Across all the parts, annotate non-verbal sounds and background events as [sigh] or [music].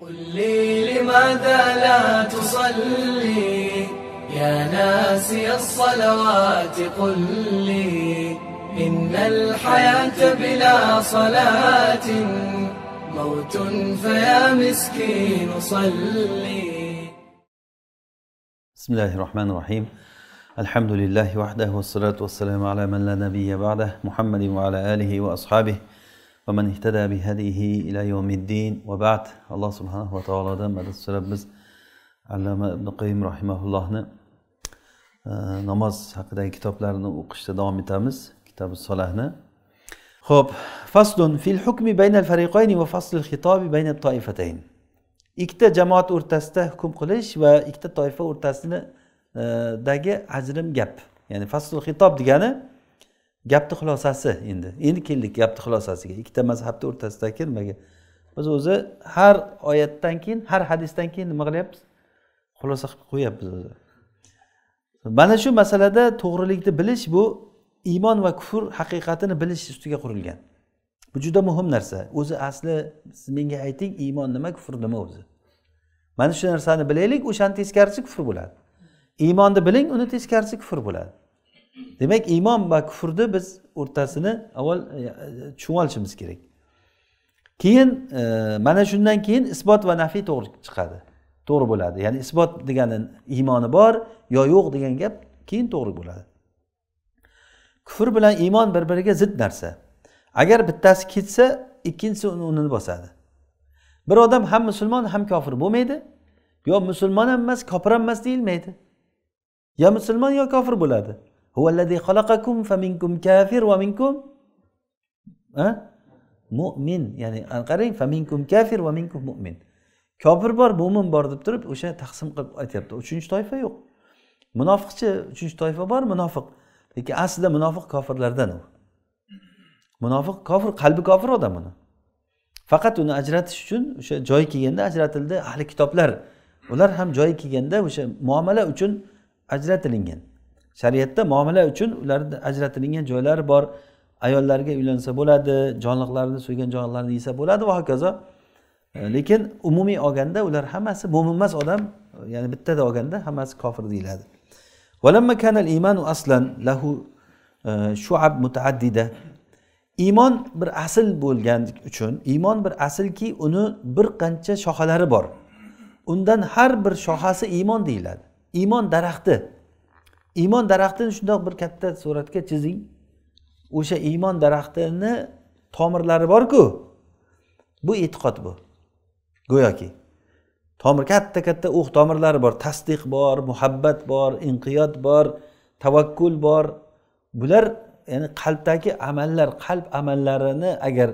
قل لي لماذا لا تصلي يا ناسي الصلوات قل لي إن الحياة بلا صلاة موت فيا مسكين صلي بسم الله الرحمن الرحيم الحمد لله وحده والصلاة والسلام على من لا نبي بعده محمد وعلى آله وأصحابه ومن اهتدى بهديه إلى يوم الدين وبعد الله سبحانه وتعالى دم مدد سربز علامة ابن قيم رحمه الله namoz haqidagi kitoblarni o'qishda davom etamiz kitabi solahni ho'p faslun fil hukmi baynal fariqayni va faslil xitobi baynat toifatayn ikkita jamoat o'rtasida hukm qilish va ikkita toifa o'rtasidagi e, ajrim gap ya'ni faslul xitob degani gapni xulosasi endi endi keldik gapni xulosasiga ikkita mazhabni o'rtasidagi nimaga biz o'zi har oyatdan keyin har hadisdan keyin nima qilyapmiz xulosa qilib qo'yyapmiz o'zi mana shu masalada to'g'rilikni bilish bu iymon va kufr haqiqatini bilish ustiga qurilgan bu juda muhim narsa o'zi asli siz menga ayting iymon nima kufr nima o'zi mana shu narsani bilaylik o'shani teskarisi kufr bo'ladi iymonni biling uni teskarisi kufr bo'ladi demak iymon va kufrni biz o'rtasini avval e, tushunib olishimiz kerak keyin e, mana shundan keyin isbot va nafiy to'g'ri chiqadi to'g'ri bo'ladi ya'ni isbot degani iymoni bor yo yo'q degan gap keyin to'g'ri bo'ladi kufr bilan iymon bir biriga zid narsa agar bittasi ketsa ikkinchisi uni o'rnini bosadi bir odam ham musulmon ham kofir bo'lmaydi yo musulmon ham emas kofir ham emas deyilmaydi yo musulmon yo kofir bo'ladi kafir va minkum mo'min ya'ni qarang faminkum kafir va minkum mo'min kofir bor mo'min bor deb turib o'sha taqsim qilib aytyapti uchinchi toifa yo'q munofiqchi uchinchi toifa bor munofiq lekin aslida munofiq kofirlardan u munofiq kofir qalbi kofir odam uni faqat uni ajratish uchun o'sha joyi kelganda ajratildi ahli kitoblar ular ham joyi kelganda o'sha muomala uchun ajratilingan shariatda muomala uchun ularni ajratilingan joylari bor ayollarga uylansa bo'ladi jonliqlarni so'ygan jonliqlarni yesa bo'ladi va hokazo e, lekin umumiy olganda ular hammasi mo'min emas odam e, ya'ni bittada olganda hammasi kofir deyiladi aslan lahu e, shuab mutaaddida iymon bir asl bo'lgan uchun iymon bir aslki uni bir qancha shoxalari bor undan har bir shoxasi iymon deyiladi iymon daraxti iymon daraxtini shundoq bir katta suratga chizing o'sha iymon daraxtini tomirlari borku bu e'tiqod bu go'yoki tomir katta katta o'q tomirlari bor tasdiq bor muhabbat bor inqiyod bor tavakkul bor bular ya'ni qalbdagi amallar qalb amallarini agar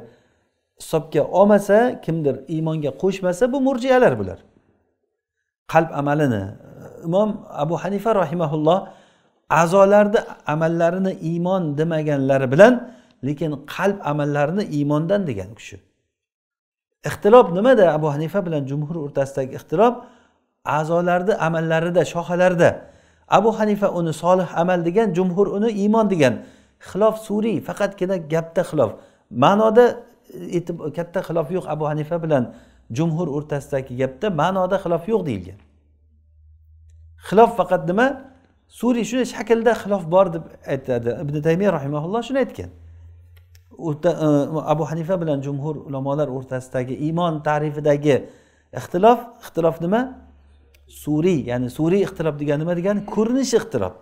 hisobga olmasa kimdir iymonga qo'shmasa bu murjiyalar bular qalb amalini imom abu hanifa rahimaulloh a'zolarni amallarini iymon demaganlari bilan lekin qalb amallarini iymondan degan u kishi ixtilob nimada abu hanifa bilan jumhur o'rtasidagi ixtilob a'zolarni amallarida shoxalarida abu hanifa uni solih amal degan jumhur uni iymon degan xilof suriy faqatgina gapda xilof ma'noda e, katta xilof yo'q abu hanifa bilan jumhur o'rtasidagi gapda ma'noda xilof yo'q deyilgan xilof faqat nima suriy shunday shaklda xilof bor deb aytadi ibn taymiya rahimaulloh shuni aytgan e, abu hanifa bilan jumhur ulamolar o'rtasidagi iymon tarifidagi ixtilof ixtilof nima suriy ya'ni suriy ixtilof degani nima degani ko'rinish ixtilof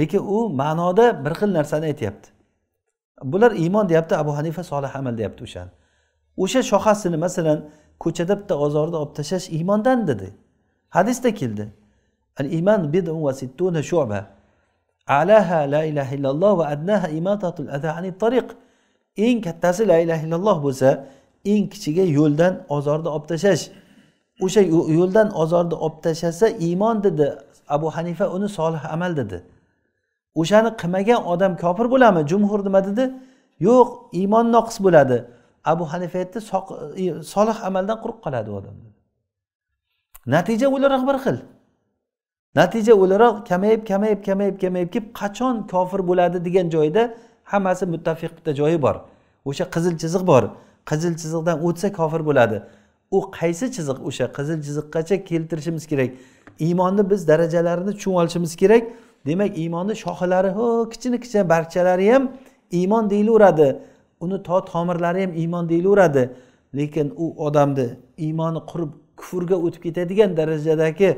lekin u ma'noda bir xil narsani aytyapti bular iymon deyapti abu hanifa solih amal deyapti o'shani o'sha shohasini masalan ko'chada bitta ozorni olib tashlash iymondan dedi hadisda keldi الإيمان بضع وستون شعبة أعلاها لا إله إلا الله وأدناها إماطة الأذى عن الطريق eng كتاس لا illaha illalloh الله eng kichigi yo'ldan يولدان olib tashlash o'sha يولدان ozorni olib tashlasa iymon dedi abu hanifa صالح solih amal o'shani qilmagan odam kofir bo'ladimi jumhur nima dedi yo'q iymon noqis bo'ladi abu hanifa aytdi solih amaldan quruq qoladi u odam natija o'la bir xil natija o'laroq kamayib kamayib kamayib kamayib kelib qachon kofir bo'ladi degan joyda hammasi muttafiq bitta joyi bor o'sha qizil chiziq bor qizil chiziqdan o'tsa kofir bo'ladi u qaysi chiziq o'sha qizil chiziqgacha keltirishimiz kerak iymonni biz darajalarini tushunib olishimiz kerak demak iymonni shoxalari ho kichkina kichkina barchalari ham iymon deyilaveradi uni to tomirlari ham iymon deyilaveradi lekin u odamni iymoni qurib kufrga o'tib ketadigan darajadagi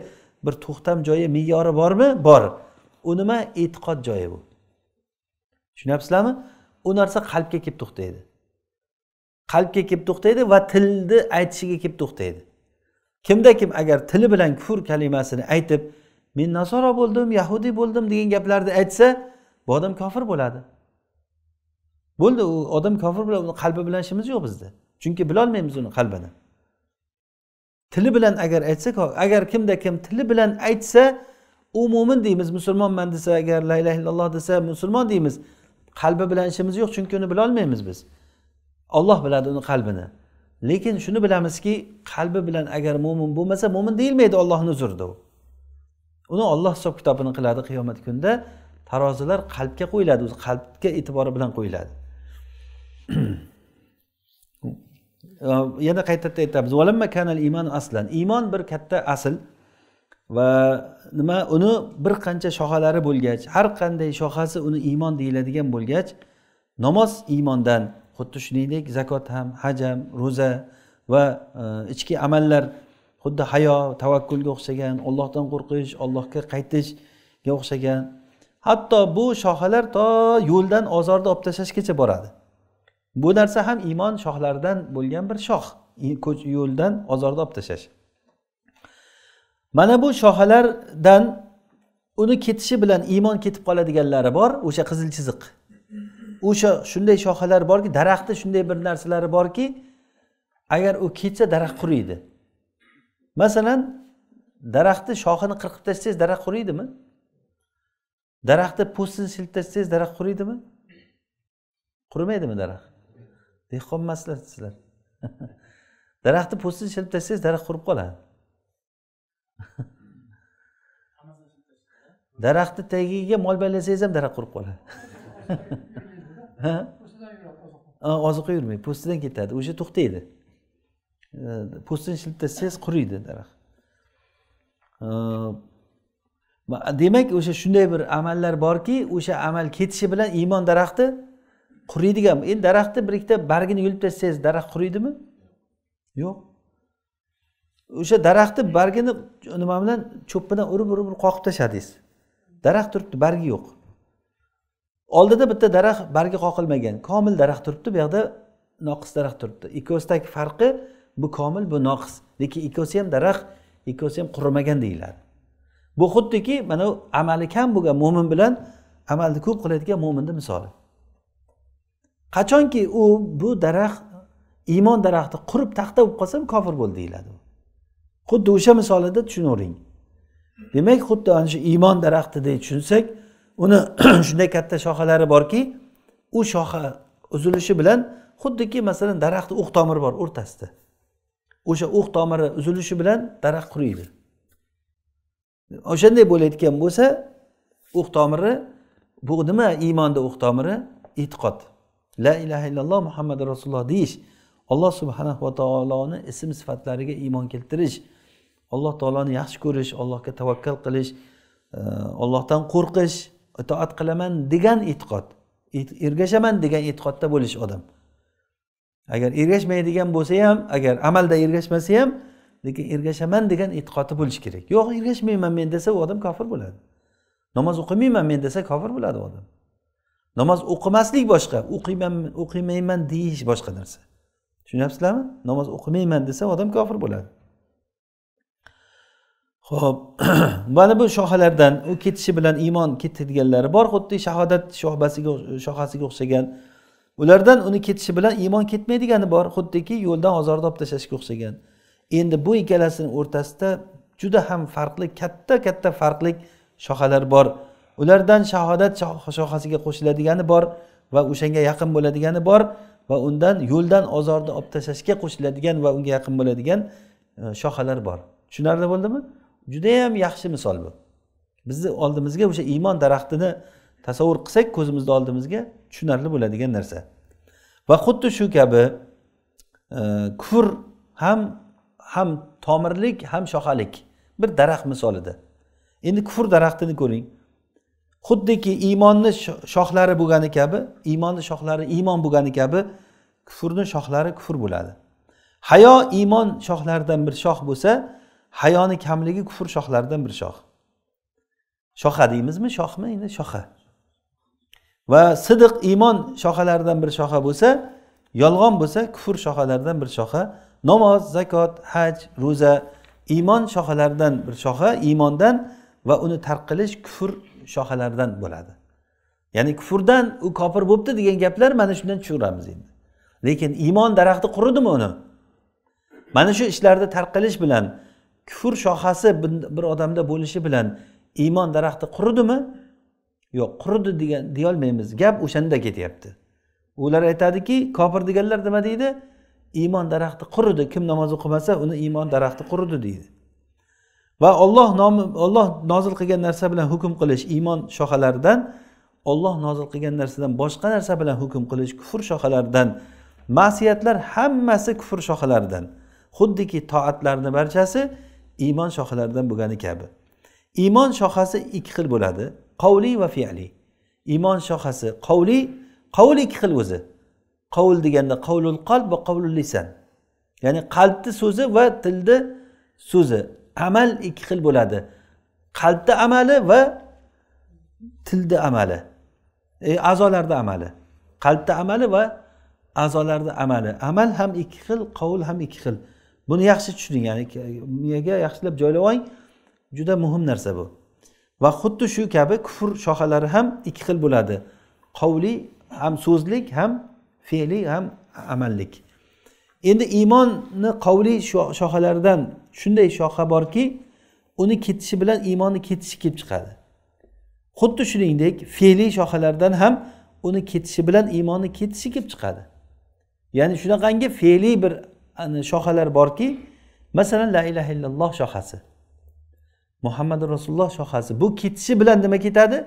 bir to'xtam joyi me'yori bormi bor u nima e'tiqod joyi bu tushunyapsizlarmi u narsa qalbga kelib to'xtaydi qalbga kelib to'xtaydi va tilni aytishiga kelib to'xtaydi kimda kim agar tili bilan kufr kalimasini aytib men nasoro bo'ldim yahudiy bo'ldim degan gaplarni aytsa bu odam kofir bo'ladi bo'ldi u odam kofir bo'ladi uni qalbi bilan ishimiz yo'q bizda chunki bilolmaymiz uni qalbini tili bilan agar aytsak agar kimda kim tili bilan aytsa u mo'min deymiz musulmonman desa agar la illaha illalloh desa musulmon deymiz qalbi bilan ishimiz yo'q chunki uni bilolmaymiz biz olloh biladi uni qalbini lekin shuni bilamizki qalbi bilan agar mo'min bo'lmasa mo'min deyilmaydi ollohni huzurida u uni olloh hisob kitobini qiladi qiyomat kunida tarozilar qalbga qo'yiladi o'zi qalbga e'tibori bilan qo'yiladi [clears throat] yana qaytadan aytamiz valamma kanal iymon aslan iymon bir katta asl va nima uni bir qancha shoxalari bo'lgach har qanday shoxasi uni iymon deyiladigan bo'lgach namoz iymondan xuddi shuningdek zakot ham haj ham ro'za va e, ichki amallar xuddi hayo tavakkulga o'xshagan ollohdan qo'rqish ollohga qaytishga o'xshagan hatto bu shoxalar to yo'ldan ozorni olib tashlashgacha boradi bu narsa ham iymon shoxlaridan bo'lgan bir shox yo'ldan ozorni olib tashlash mana bu shoxalardan uni ketishi bilan iymon ketib qoladiganlari bor o'sha qizil chiziq o'sha shunday shoxalar borki daraxtni shunday bir narsalari borki agar u ketsa daraxt quriydi masalan daraxtni shoxini qirqib tashlasangiz daraxt quriydimi daraxtni po'stini silib tashlasangiz daraxt quriydimi qurimaydimi daraxt dehqon sizlar [laughs] daraxtni po'stini shilib tashlasangiz daraxt qurib qoladi [laughs] daraxtni tagiga mol baylasangiz ham daraxt qurib qoladi [laughs] oziqa yurmaydi po'stidan ketadi o'sha to'xtaydi po'stini shilib tashlasangiz quriydi daraxt demak o'sha shunday bir amallar borki o'sha amal ketishi bilan iymon daraxti quriydigan endi daraxtni bir ikkita bargini yulib tashlasangiz daraxt quriydimi yo'q o'sha daraxtni bargini nima bilan cho'p bilan urib urib qoqib tashladingiz daraxt turibdi bargi yo'q oldida bitta daraxt bargi qoqilmagan komil daraxt turibdi bu yoqda noqis daraxt turibdi ikkovsidagi farqi bu komil bu noqis lekin ikkovsi ham daraxt ikkovsi ham qurimagan deyiladi bu xuddiki mana amali kam bo'lgan mo'min bilan amalni ko'p qiladigan mo'minni misoli qachonki u bu daraxt iymon daraxti qurib taxta bo'lib qolsa kofir bo'ldi deyiladi xuddi o'sha misolida tushunavering demak xuddi ana shu iymon daraxtidek tushunsak uni [clears throat] shunday katta shoxalari borki u shoxa uzilishi bilan xuddiki masalan daraxtni o'q tomiri bor o'rtasida o'sha o'q tomiri uzilishi bilan daraxt quriydi o'shanday bo'layotgan bo'lsa o'q tomiri bu nima iymonda o'q tomiri e'tiqod la ilaha illalloh muhammad rasululloh deyish alloh subhana va taoloni ism sifatlariga iymon keltirish alloh taoloni yaxshi ko'rish allohga tavakkal qilish ollohdan e, qo'rqish itoat qilaman degan e'tiqod e, ergashaman degan e'tiqodda bo'lish odam agar ergashmaydigan bo'lsa ham agar amalda ergashmasa ham lekin ergashaman degan e'tiqodi bo'lishi kerak yo'q ergashmayman men desa u odam kofir bo'ladi namoz o'qimayman men desa kofir bo'ladi u odam namoz o'qimaslik boshqa o'qiyman o'qimayman deyish boshqa narsa tushunyapsizlarmi namoz o'qimayman desa odam kofir bo'ladi ho'p [clears throat] mana bu shohalardan u ketishi bilan iymon ketadiganlari bor xuddi shahodat shohbasiga shohasiga o'xshagan ulardan uni ketishi bilan iymon ketmaydigani bor xuddiki yo'ldan ozorni olib tashlashga o'xshagan endi bu ikkalasini o'rtasida juda ham farqli katta katta farqli shohalar bor ulardan shahodat shohasiga qo'shiladigani bor va o'shanga yaqin bo'ladigani bor va undan yo'ldan ozorni olib tashlashga qo'shiladigan va unga yaqin bo'ladigan e, shoxalar bor tushunarli bo'ldimi judayam yaxshi misol bu bizni oldimizga o'sha iymon daraxtini tasavvur qilsak ko'zimizni oldimizga tushunarli bo'ladigan narsa va xuddi shu kabi e, kufr ham ham tomirlik ham shoxalik bir daraxt misolida endi kufr daraxtini ko'ring xuddiki iymonni shoxlari bo'lgani kabi iymonni shoxlari iymon bo'lgani kabi kufrni shoxlari kufr bo'ladi hayo iymon shoxlaridan bir shox bo'lsa hayoni kamligi kufr shoxlaridan bir shox shoxa deymizmi shoxmi endi shoxa va sidiq iymon shoxalaridan bir shoxa bo'lsa yolg'on bo'lsa kufr shoxalaridan bir shoxa namoz zakot haj ro'za iymon shoxalaridan bir shoxa iymondan va uni tark qilish kufr shohalaridan bo'ladi ya'ni kufrdan u kofir bo'libdi degan gaplar mana shundan tushiramiz endi lekin iymon daraxti quridimi uni mana shu ishlarni tarqalish bilan kufr shoxasi bir odamda bo'lishi bilan iymon daraxti quridimi yo'q quridi degan deyolmaymiz gap o'shanda ketyapti ular aytadiki kofir deganlar nima deydi iymon daraxti quridi kim namoz o'qimasa uni iymon daraxti quridi deydi va olloh nomi olloh nozil qilgan narsa bilan hukm qilish iymon shoxalaridan olloh nozil qilgan narsadan boshqa narsa bilan hukm qilish kufr shoxalaridan ma'siyatlar hammasi kufr shoxalaridan xuddiki toatlarni barchasi iymon shoxalaridan bo'lgani kabi iymon shoxasi ikki xil bo'ladi qavliy va fe'liy iymon shoxasi qavliy qovul ikki xil o'zi qavl deganda qovlul qalb va qovlul lisan ya'ni qalbni so'zi va tilni so'zi amal ikki xil bo'ladi qalbda amali va tilda amali e, a'zolarda amali qalbda amali va a'zolarda amali amal ham ikki xil qovul ham ikki xil buni yaxshi tushuning ya'ni miyaga yaxshilab joylab oling juda muhim narsa bu va xuddi shu kabi kufr shoxalari ham ikki xil bo'ladi qovli ham so'zlik ham fe'li ham amallik endi iymonni qovli shohalaridan shunday shoha borki uni ketishi bilan iymonni ketishi kelib chiqadi xuddi shuningdek fe'liy shohalardan ham uni ketishi bilan iymonni ketishi kelib chiqadi ya'ni shunaqangi fe'liy bir shohalar borki masalan la ilaha illalloh shohasi muhammadu rasululloh shohasi bu ketishi bilan nima ketadi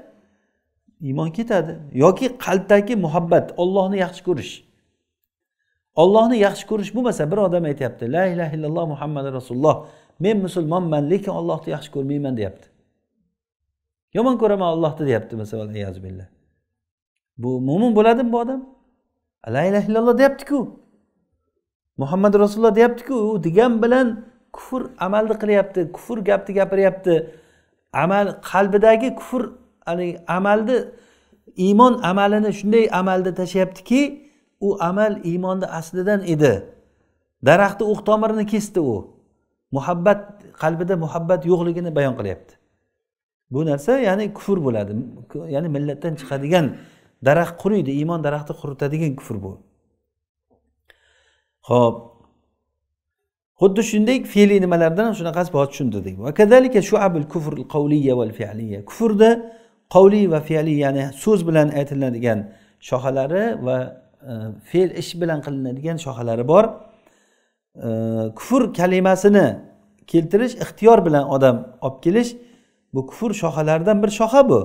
iymon ketadi yoki qalbdagi muhabbat ollohni yaxshi ko'rish ollohni yaxshi ko'rish bo'lmasa bir odam aytyapti la illaha illalloh muhammad rasululloh men musulmonman lekin ollohni yaxshi ko'rmayman deyapti yomon ko'raman ollohni deyapti masalan bu mo'min bo'ladimi bu odam la illaha illalloh deyaptiku muhammad rasululloh deyaptiku u degan bilan kufr amalni qilyapti kufr gapni gapiryapti amal qalbidagi kufr haligi amalni iymon amalini shunday amalda tashlayaptiki u amal iymonni aslidan edi daraxtni o'q tomirini kesdi u muhabbat qalbida muhabbat yo'qligini bayon qilyapti bu narsa ya'ni kufr bo'ladi ya'ni millatdan chiqadigan daraxt quriydi iymon daraxti quritadigan kufr bu ho'p xuddi shunday fe'li nimalardan shunaqasi bor tushuntirdik vakazalika kufr kufrda qavliy va fe'liy ya'ni so'z bilan aytiladigan shoxalari va E, fe'l ish bilan qilinadigan shoxalari bor e, kufr kalimasini keltirish ixtiyor bilan odam olib kelish bu kufr shoxalaridan bir shoxa bu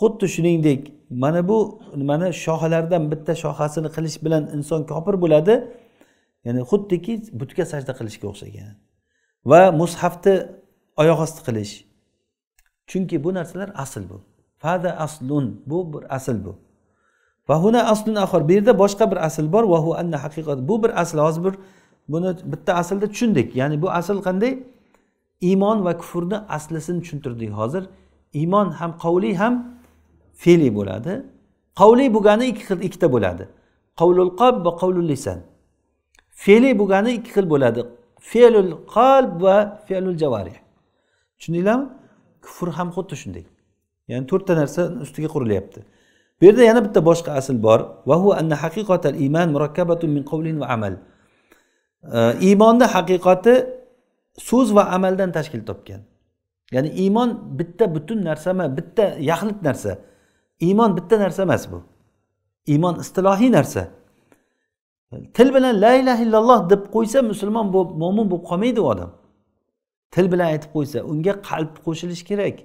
xuddi shuningdek mana bu nimani shoxalardan bitta shoxasini qilish bilan inson kofir bo'ladi ya'ni xuddiki butga sajda qilishga o'xshagan va mushafni oyoq osti qilish chunki bu narsalar asl bu fada aslun bu bir asl bu vahuna aslun axor bu yerda boshqa bir asl bor vahu anna haqiqat bu bir asl hozir bir buni bitta aslda tushundik ya'ni bu asl qanday iymon va kufrni aslisini tushuntirdik hozir iymon ham qavliy ham fe'liy bo'ladi qavliy bo'lgani ikki xil ikkita bo'ladi qavlul qalb va qavlul lisan fe'liy bo'lgani ikki xil bo'ladi fe'lul qalb va fe'lul javari tushundinglarmi kufr ham xuddi shunday ya'ni to'rtta narsa ustiga qurilyapti bu yerda yana bitta boshqa asl bor anna iymon min va amal iymonni haqiqati so'z va amaldan tashkil topgan ya'ni iymon bitta butun narsa emas bitta yaxlit narsa iymon bitta narsa emas bu iymon istilohiy narsa til bilan la illaha illalloh deb qo'ysa musulmon bo'lib mo'min bo'lib qolmaydi u odam til bilan aytib qo'ysa unga qalb qo'shilishi kerak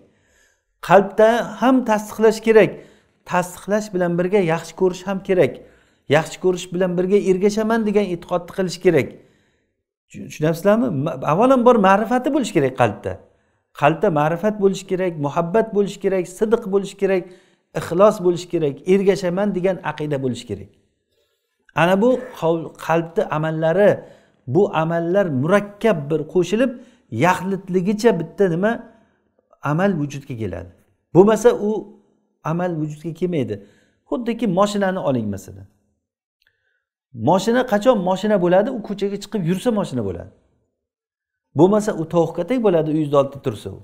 qalbda ham tasdiqlash kerak tasdiqlash bilan birga yaxshi ko'rish ham kerak yaxshi ko'rish bilan birga ergashaman degan e'tiqodni qilish kerak tushunyapsizlarmi avvalambor ma'rifati bo'lishi kerak qalbda qalbda ma'rifat bo'lishi kerak muhabbat bo'lishi kerak sidiq bo'lishi kerak ixlos bo'lishi kerak ergashaman degan aqida bo'lishi kerak ana bu qalbni amallari bu amallar murakkab bir qo'shilib yaxlitligicha bitta nima amal vujudga keladi bo'lmasa u amal vujudga kelmaydi xuddiki moshinani oling masalan moshina qachon moshina bo'ladi u ko'chaga chiqib yursa moshina bo'ladi bo'lmasa u tovuqkatak bo'ladi uyingizni oldida tursa u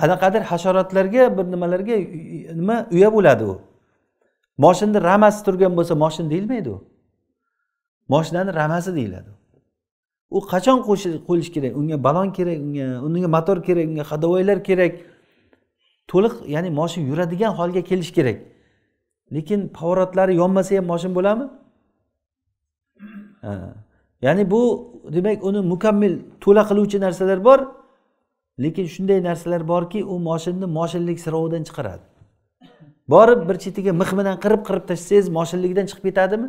qanaqadir hasharotlarga bir nimalarga nima uya bo'ladi u moshinani ramasi turgan bo'lsa moshin deyilmaydi u moshinani ramasi deyiladi u qachon qo'yish kerak unga balon kerak unga unga motor kerak unga hodovoylar kerak to'liq ya'ni moshin yuradigan holga kelish kerak lekin pavratlari yonmasa ham moshin bo'ladimi ya'ni bu demak uni mukammal to'la qiluvchi narsalar bor lekin shunday narsalar borki u moshinni moshinlik sirovidan chiqaradi borib bir chetiga mix bilan qirib qirib tashlasangiz moshinlikdan chiqib ketadimi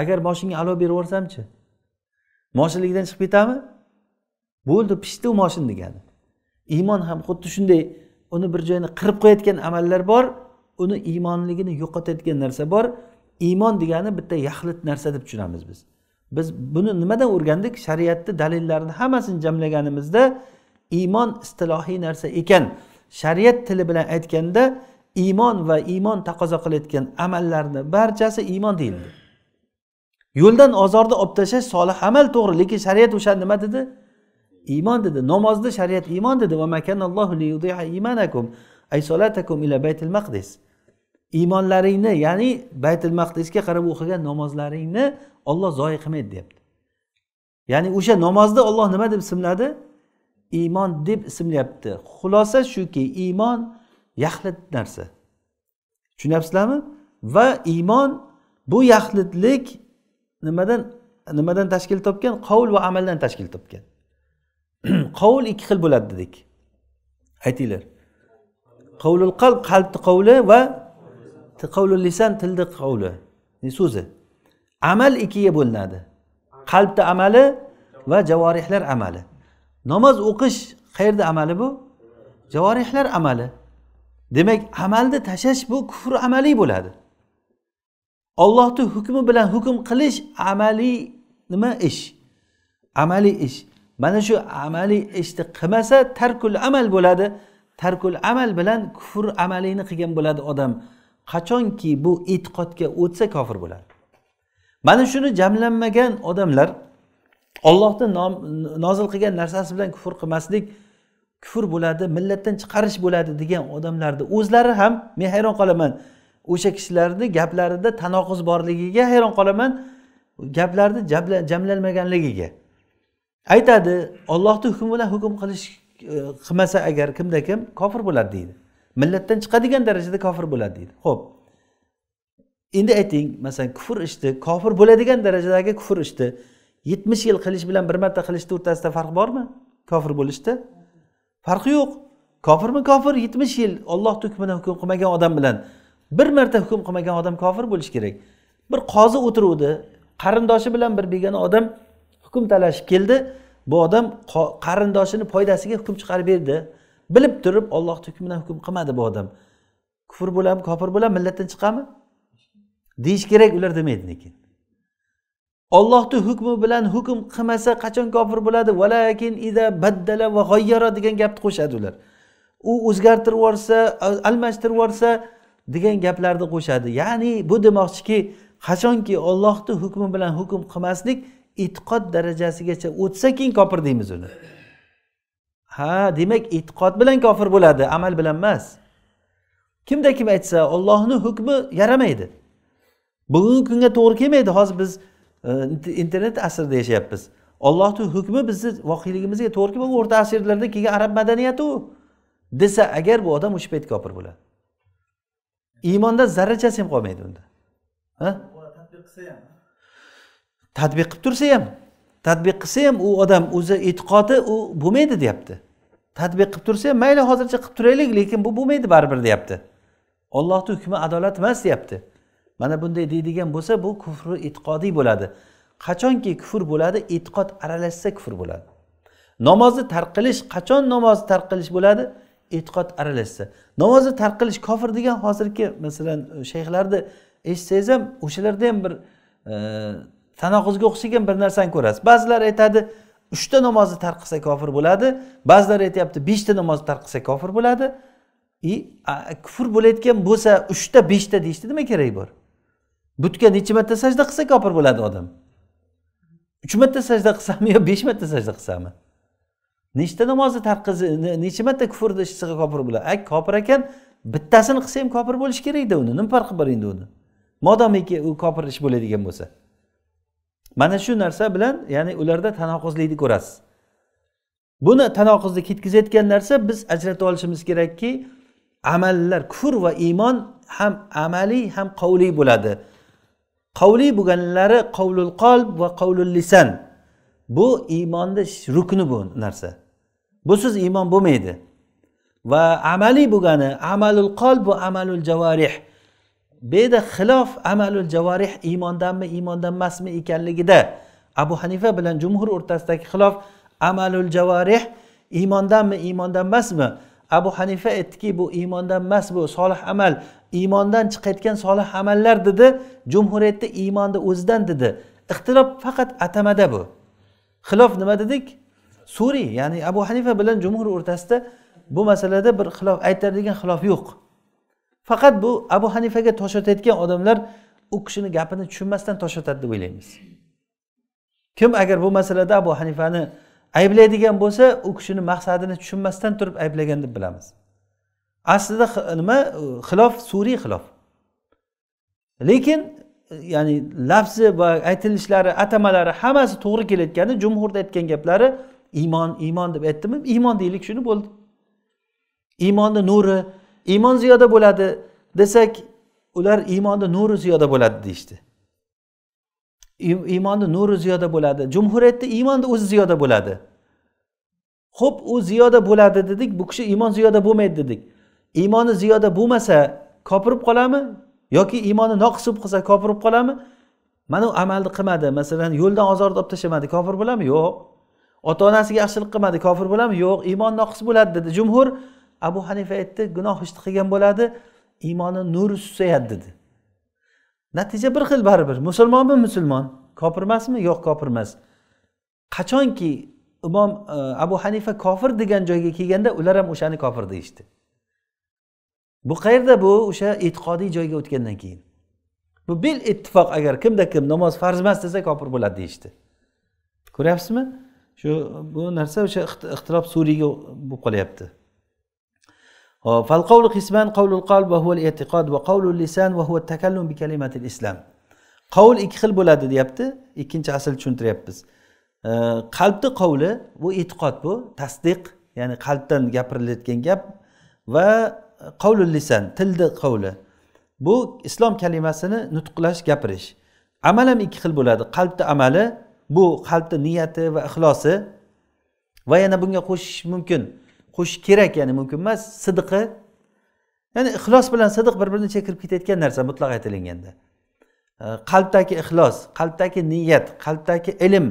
agar moshinga alo berib yuborsamchi moshinlikdan chiqib ketadimi bo'ldi pishdi u moshin degani iymon ham xuddi shunday uni bir joyini qirib qo'yayotgan amallar bor uni iymonligini yo'qotayotgan narsa bor iymon degani bitta yaxlit narsa deb tushunamiz biz biz buni nimadan o'rgandik shariatni dalillarini hammasini jamlaganimizda iymon istilohiy narsa ekan shariat tili bilan aytganda iymon va iymon taqozo qilayotgan amallarni barchasi iymon deyildi yo'ldan ozorni olib tashlash solih amal to'g'ri lekin shariat o'sha nima dedi iymon dedi namozni shariat iymon dedi ay ila maqdis iymonlaringni ya'ni baytil maqdisga qarab o'qigan namozlaringni olloh zoyi qilmaydi deyapti ya'ni o'sha namozni olloh nima deb ismladi iymon deb ismlayapti xulosa shuki iymon yaxlit narsa tushunyapsizlarmi va iymon bu yaxlitlik nimadan nimadan tashkil topgan qovul va amaldan tashkil topgan [clears throat] qovul ikki xil bo'ladi dedik aytinglar qovlul qalb qalbni qovli va qovlul lisan tilni qovli so'zi amal ikkiga bo'linadi qalbni amali va javorihlar amali namoz o'qish qayerda amali bu javorihlar amali demak amalni tashlash bu kufr amaliy bo'ladi ollohni hukmi bilan hukm qilish amaliy nima ish amaliy ish mana shu amaliy ishni qilmasa tarkul amal bo'ladi tarkul amal bilan kufr amalini qilgan bo'ladi odam qachonki bu e'tiqodga o'tsa kofir bo'ladi mana shuni jamlanmagan odamlar ollohni nozil qilgan narsasi bilan kufr qilmaslik kufr bo'ladi millatdan chiqarish bo'ladi degan odamlarni o'zlari ham men hayron qolaman o'sha kishilarni gaplarida tanoqus borligiga hayron qolaman gaplarni jamlanmaganligiga aytadi ollohni hukmi bilan hukm qilish e, qilmasa agar kimda kim kofir bo'ladi deydi millatdan chiqadigan darajada kofir bo'ladi deydi ho'p endi ayting masalan kufr ishni kofir bo'ladigan darajadagi kufr ishni yetmish yil qilish bilan bir marta qilishni o'rtasida farq bormi kofir bo'lishda farqi yo'q kofirmi kofir yetmish yil olloh hukmini hukm qilmagan odam bilan bir marta hukm qilmagan odam kofir bo'lishi kerak bir qozi o'tiruvdi qarindoshi bilan bir begona odam hukm talashib keldi bu odam qarindoshini foydasiga hukm chiqarib berdi bilib turib ollohni hukmidan hukm qilmadi bu odam kufr bo'ladimi kofir bo'ladimi millatdan chiqadimi deyish kerak ular demaydi lekin ollohni hukmi bilan hukm qilmasa qachon kofir bo'ladi valakin ida baddala va g'oyyaro degan gapni qo'shadi ular u o'zgartirib yuborsa almashtirib yuborsa degan gaplarni qo'shadi ya'ni bu demoqchiki qachonki ollohni hukmi bilan hukm qilmaslik e'tiqod darajasigacha o'tsa keyin kofir deymiz uni ha demak e'tiqod bilan kofir bo'ladi amal bilan emas kimda kim aytsa ollohni hukmi yaramaydi bugungi kunga to'g'ri kelmaydi hozir biz e, internet asrida yashayapmiz ollohni hukmi bizni voqeligimizga to'g'ri kelmaydi o'rta asrlarda kelgan arab madaniyati u desa agar bu odam o'sha payt kofir bo'ladi iymonda zarrachasi ham qolmaydi unda ha qilsa ham tadbiq qilib tursa ham tadbiq qilsa ham u odam o'zi e'tiqodi u bo'lmaydi deyapti tadbiq qilib tursa ham mayli hozircha qilib turaylik lekin bu bo'lmaydi baribir deyapti ollohni hukmi adolat emas deyapti mana bunday deydigan bo'lsa bu kufri e'tiqodiy bo'ladi qachonki kufr bo'ladi e'tiqod aralashsa kufr bo'ladi namozni tark qilish qachon namozni tark qilish bo'ladi e'tiqod aralashsa namozni tark qilish kofir degan hozirgi masalan shayxlarni eshitsangiz ham o'shalarda ham bir e, tanoqizga o'xshagan bir narsani ko'rasiz ba'zilar aytadi uchta namozni tark qilsa kofir bo'ladi ba'zilar aytyapti beshta namozni tark qilsa kofir bo'ladi и kufr bo'layotgan bo'lsa uchta beshta deyishni nima keragi bor butga necha marta sajda qilsa kofir bo'ladi odam uch marta sajda qilsami yo besh marta sajda qilsami nechta namozni tark necha marta kufrni ishchisi kofir bo'ladi a kofir ekan bittasini qilsa ham kofir bo'lishi kerakda uni nima farqi bor endi uni modomiki u kofir ish bo'ladigan bo'lsa mana shu narsa bilan ya'ni ularda tanoqizlikni ko'rasiz buni tanoqizni ketkazayotgan narsa biz ajrata olishimiz kerakki amallar kufr va iymon ham amaliy ham qovliy bo'ladi qovliy bo'lganlari qovlul qalb va qovlul lisan bu iymonni rukni bu narsa busiz iymon bo'lmaydi va amaliy bo'lgani amalul qalb va amalul javarih beda xilof amalul javorih iymondanmi iymondan emasmi ekanligida abu hanifa bilan jumhur o'rtasidagi xilof amalul javorih iymondanmi iymondan emasmi abu hanifa aytdiki bu iymondan emas bu solih amal iymondan chiqayotgan solih amallar dedi jumhur aytdi iymonni o'zidan dedi ixtilof faqat atamada bu xilof nima dedik suriy ya'ni abu hanifa bilan jumhur o'rtasida bu masalada bir xilof aytadigan xilof yo'q faqat bu abu hanifaga tosh otayotgan odamlar u kishini gapini tushunmasdan tosh otadi deb o'ylaymiz kim agar bu masalada abu hanifani ayblaydigan bo'lsa u kishini maqsadini tushunmasdan turib ayblagan deb bilamiz aslida nima xilof suriy xilof lekin ya'ni lafzi va aytilishlari atamalari hammasi to'g'ri kelayotgani jumhurda aytgan gaplari iymon iymon deb aytdimi iymon deylik shuni bo'ldi iymonni nuri iymon ziyoda bo'ladi desak ular iymonni nuri ziyoda bo'ladi deyishdi iymonni nuri ziyoda bo'ladi jumhuriyatda iymonni o'zi ziyoda bo'ladi ho'p u ziyoda bo'ladi dedik bu kishi iymon ziyoda bo'lmaydi dedik iymoni ziyoda bo'lmasa kopirib qolami yoki iymoni noqis bo'lib qolsa kopirib qolami mana u amalni qilmadi masalan yo'ldan ozorni olib tashlamadi kofir bo'ladimi yo'q ota onasiga yaxshilik qilmadi kofir bo'ladimi yo'q iymon noqis bo'ladi dedi jumhur abu hanifa aytdi gunoh ishni qilgan bo'ladi iymoni nuri susayadi dedi natija bir xil baribir musulmonmi musulmon kofir emasmi yo'q kofir emas qachonki imom e, abu hanifa kofir degan joyga kelganda ular ham o'shani kofir deyishdi bu qayerda bu o'sha e'tiqodiy joyga o'tgandan keyin bu bil ittifoq agar kimda kim namoz farz emas desa kofir bo'ladi deyishdi ko'ryapsizmi shu bu narsa o'sha ixtirob suriyga bo'lib qolyapti فالقول قسمان قول القلب وهو الاعتقاد وقول اللسان وهو التكلم بكلمة الإسلام قول ikki xil bo'ladi deyapti ikkinchi asl tushuntiryapmiz qalbni qovli bu e'tiqod bu tasdiq ya'ni qalbdan gapirilayotgan gap va qavlul lisan tilni qovli bu islom kalimasini nutqlash gapirish amal ham ikki xil bo'ladi qalbni amali bu qalbni niyati va ixlosi va yana bunga qo'shish mumkin qo'shish kerak ya'ni mumkin emas sidiqi ya'ni ixlos bilan sidiq bir birini kirib ketayotgan narsa mutlaq aytilganda qalbdagi ixlos qalbdagi niyat qalbdagi ilm